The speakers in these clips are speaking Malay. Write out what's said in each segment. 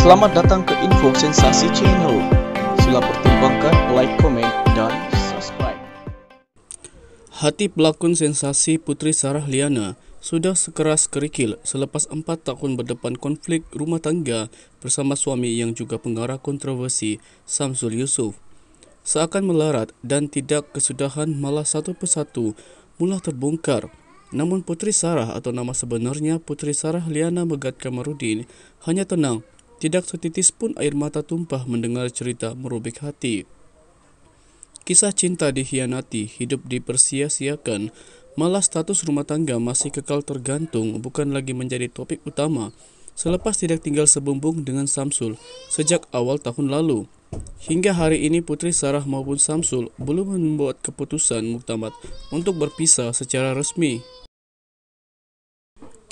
Selamat datang ke Info Sensasi Channel. Sila pertimbangkan like, komen dan subscribe. Hati pelakon sensasi Putri Sarah Liana sudah sekeras kerikil selepas 4 tahun berdepan konflik rumah tangga bersama suami yang juga pengarah kontroversi Samsul Yusuf. Seakan melarat dan tidak kesudahan malah satu persatu mula terbongkar Namun Putri Sarah atau nama sebenarnya Putri Sarah Liana Megat Kamarudin hanya tenang Tidak setitis pun air mata tumpah mendengar cerita merubik hati. Kisah cinta dihianati, hidup dipersia-siakan, malah status rumah tangga masih kekal tergantung bukan lagi menjadi topik utama selepas tidak tinggal sebumbung dengan Samsul sejak awal tahun lalu. Hingga hari ini Putri Sarah maupun Samsul belum membuat keputusan muktamad untuk berpisah secara resmi.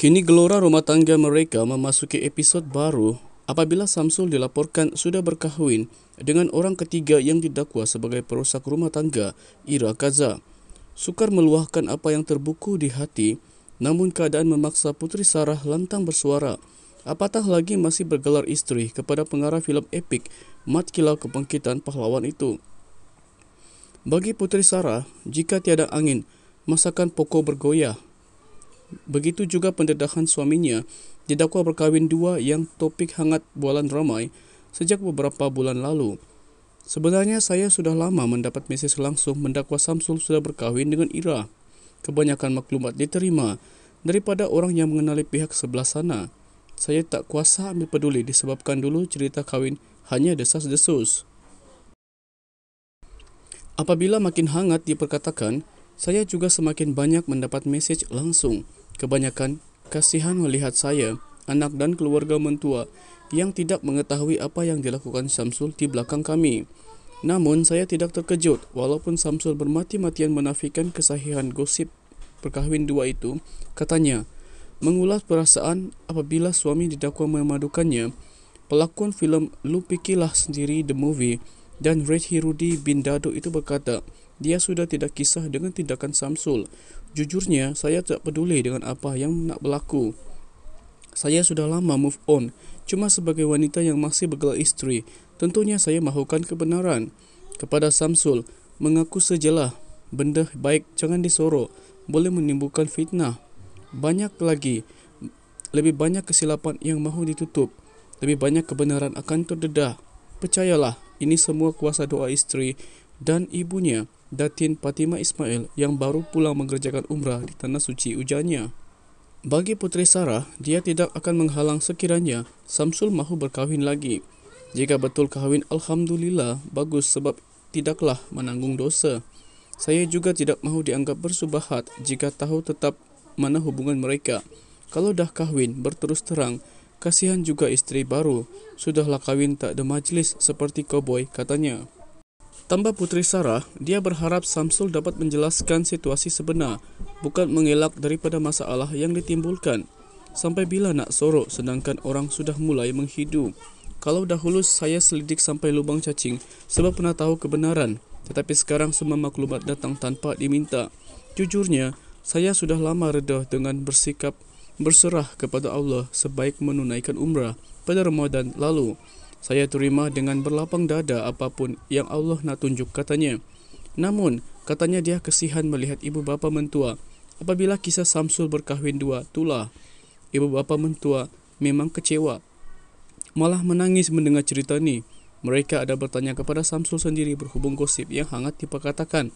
Kini gelora rumah tangga mereka memasuki episode baru apabila Samsul dilaporkan sudah berkahwin dengan orang ketiga yang didakwa sebagai perosak rumah tangga, Ira Kaza. Sukar meluahkan apa yang terbuku di hati, namun keadaan memaksa Putri Sarah lantang bersuara. Apatah lagi masih bergelar istri kepada pengarah filem epik Mat Kilau Kebangkitan Pahlawan itu. Bagi Putri Sarah, jika tiada angin, masakan pokok bergoyah Begitu juga pendedahan suaminya didakwa berkahwin dua yang topik hangat bualan ramai sejak beberapa bulan lalu. Sebenarnya saya sudah lama mendapat mesej langsung mendakwa Samsul sudah berkahwin dengan Ira. Kebanyakan maklumat diterima daripada orang yang mengenali pihak sebelah sana. Saya tak kuasa ambil peduli disebabkan dulu cerita kahwin hanya desas-desus. Apabila makin hangat diperkatakan, saya juga semakin banyak mendapat mesej langsung. Kebanyakan kasihan melihat saya, anak dan keluarga mentua yang tidak mengetahui apa yang dilakukan Samsul di belakang kami. Namun saya tidak terkejut walaupun Samsul bermati-matian menafikan kesahihan gosip perkahwin dua itu katanya mengulas perasaan apabila suami didakwa memadukannya pelakon filem Lupikilah sendiri The Movie dan Red Hirudi bin Dado itu berkata dia sudah tidak kisah dengan tindakan Samsul. Jujurnya, saya tak peduli dengan apa yang nak berlaku. Saya sudah lama move on, cuma sebagai wanita yang masih bergelar istri, tentunya saya mahukan kebenaran. Kepada Samsul, mengaku sajalah, benda baik jangan disorok, boleh menimbulkan fitnah. Banyak lagi, lebih banyak kesilapan yang mahu ditutup, lebih banyak kebenaran akan terdedah. Percayalah, ini semua kuasa doa istri dan ibunya. Datin Fatima Ismail yang baru pulang mengerjakan umrah di tanah suci ujarnya. Bagi puteri Sarah, dia tidak akan menghalang sekiranya Samsul mahu berkahwin lagi. Jika betul kahwin, Alhamdulillah, bagus sebab tidaklah menanggung dosa. Saya juga tidak mahu dianggap bersubahat jika tahu tetap mana hubungan mereka. Kalau dah kahwin, berterus terang, kasihan juga istri baru. Sudahlah kahwin tak ada majlis seperti koboi, katanya. Tambah Putri Sarah, dia berharap Samsul dapat menjelaskan situasi sebenar, bukan mengelak daripada masalah yang ditimbulkan. Sampai bila nak sorok sedangkan orang sudah mulai menghidu? Kalau dahulu saya selidik sampai lubang cacing sebab pernah tahu kebenaran, tetapi sekarang semua maklumat datang tanpa diminta. Jujurnya, saya sudah lama reda dengan bersikap berserah kepada Allah sebaik menunaikan umrah pada Ramadan lalu. Saya terima dengan berlapang dada apapun yang Allah nak tunjuk katanya. Namun, katanya dia kesihan melihat ibu bapa mentua. Apabila kisah Samsul berkahwin dua, itulah. Ibu bapa mentua memang kecewa. Malah menangis mendengar cerita ni. Mereka ada bertanya kepada Samsul sendiri berhubung gosip yang hangat diperkatakan.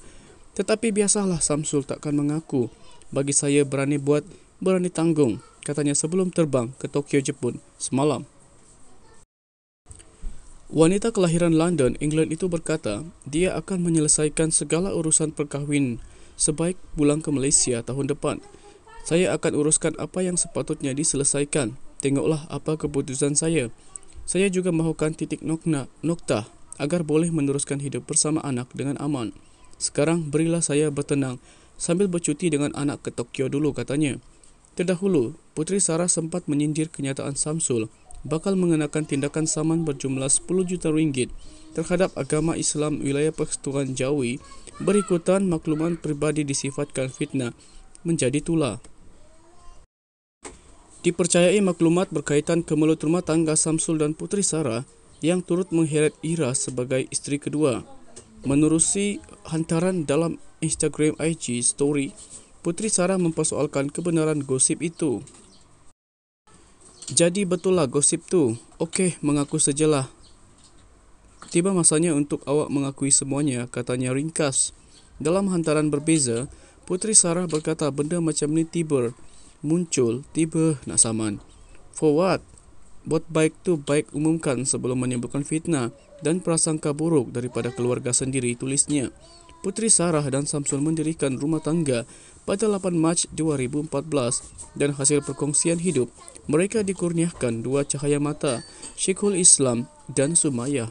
Tetapi biasalah Samsul takkan mengaku. Bagi saya berani buat, berani tanggung. Katanya sebelum terbang ke Tokyo, Jepun semalam. Wanita kelahiran London, England itu berkata, dia akan menyelesaikan segala urusan perkahwin sebaik pulang ke Malaysia tahun depan. Saya akan uruskan apa yang sepatutnya diselesaikan. Tengoklah apa keputusan saya. Saya juga mahukan titik nokna, nokta agar boleh meneruskan hidup bersama anak dengan aman. Sekarang berilah saya bertenang sambil bercuti dengan anak ke Tokyo dulu katanya. Terdahulu, Putri Sarah sempat menyindir kenyataan Samsul bakal mengenakan tindakan saman berjumlah 10 juta ringgit terhadap agama Islam wilayah Persekutuan Jawi berikutan makluman pribadi disifatkan fitnah menjadi tular. Dipercayai maklumat berkaitan kemelut rumah tangga Samsul dan Putri Sarah yang turut mengheret Ira sebagai istri kedua. Menerusi hantaran dalam Instagram IG story, Putri Sarah mempersoalkan kebenaran gosip itu. Jadi betul lah gosip tu. Okey, mengaku sajalah. Tiba masanya untuk awak mengakui semuanya, katanya ringkas. Dalam hantaran berbeza, Putri Sarah berkata benda macam ni tiba, muncul, tiba nak saman. For what? Buat baik tu baik umumkan sebelum menimbulkan fitnah dan prasangka buruk daripada keluarga sendiri tulisnya. Puteri Sarah dan Samson mendirikan rumah tangga pada 8 Mac 2014 dan hasil perkongsian hidup, mereka dikurniakan dua cahaya mata, Syekhul Islam dan Sumayah.